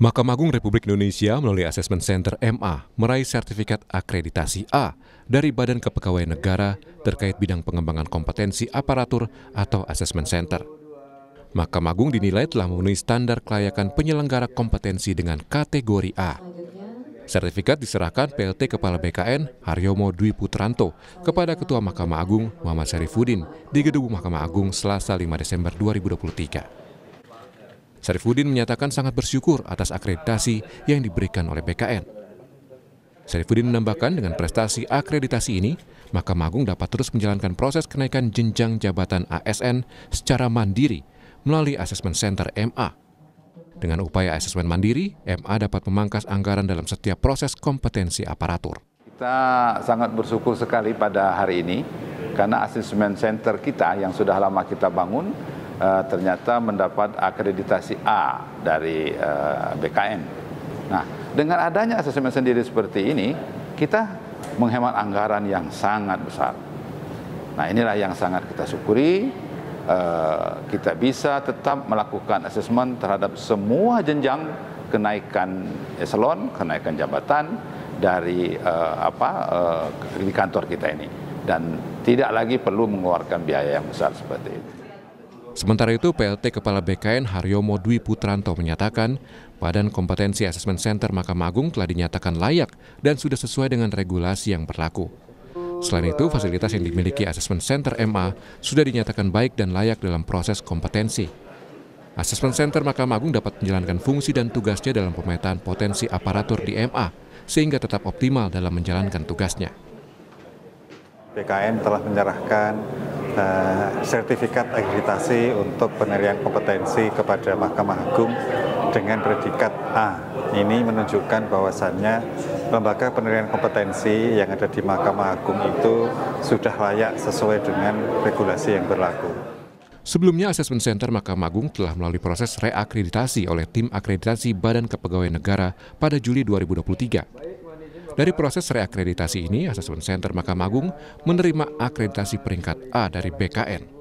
Mahkamah Agung Republik Indonesia melalui Assessment Center MA meraih sertifikat akreditasi A dari Badan Kepegawaian Negara terkait bidang pengembangan kompetensi aparatur atau Assessment Center. Mahkamah Agung dinilai telah memenuhi standar kelayakan penyelenggara kompetensi dengan kategori A. Sertifikat diserahkan PLT Kepala BKN Haryomo Dwi Putranto kepada Ketua Mahkamah Agung Muhammad Syarifuddin di Gedung Mahkamah Agung Selasa 5 Desember 2023. Sarifudin menyatakan sangat bersyukur atas akreditasi yang diberikan oleh BKN. Sarifudin menambahkan dengan prestasi akreditasi ini, Mahkamah Agung dapat terus menjalankan proses kenaikan jenjang jabatan ASN secara mandiri melalui asesmen center MA. Dengan upaya asesmen mandiri, MA dapat memangkas anggaran dalam setiap proses kompetensi aparatur. Kita sangat bersyukur sekali pada hari ini karena asesmen center kita yang sudah lama kita bangun uh, ternyata mendapat akreditasi A dari uh, eh, BKN. Nah, dengan adanya asesmen sendiri seperti ini, kita menghemat anggaran yang sangat besar. Nah, inilah yang sangat kita syukuri. Uh, kita bisa tetap melakukan asesmen terhadap semua jenjang kenaikan eselon, kenaikan jabatan dari uh, apa uh, di kantor kita ini dan tidak lagi perlu mengeluarkan biaya yang besar seperti itu. Sementara itu, PLT Kepala BKN Haryomo Dwi Putranto menyatakan, Badan Kompetensi Assessment Center Mahkamah Agung telah dinyatakan layak dan sudah sesuai dengan regulasi yang berlaku. Selain itu, fasilitas yang dimiliki Assessment Center MA sudah dinyatakan baik dan layak dalam proses kompetensi. Assessment Center Mahkamah Agung dapat menjalankan fungsi dan tugasnya dalam pemetaan potensi aparatur di MA, sehingga tetap optimal dalam menjalankan tugasnya. BKN telah menyerahkan uh, sertifikat akreditasi untuk penerian kompetensi kepada Mahkamah Agung dengan predikat A. Ini menunjukkan bahwasannya lembaga penerian kompetensi yang ada di Mahkamah Agung itu sudah layak sesuai dengan regulasi yang berlaku. Sebelumnya, Assessment Center Mahkamah Agung telah melalui proses reakreditasi oleh tim akreditasi Badan Kepegawaian Negara pada Juli 2023. Dari proses reakreditasi ini, Assessment Center Mahkamah Agung menerima akreditasi peringkat A dari BKN.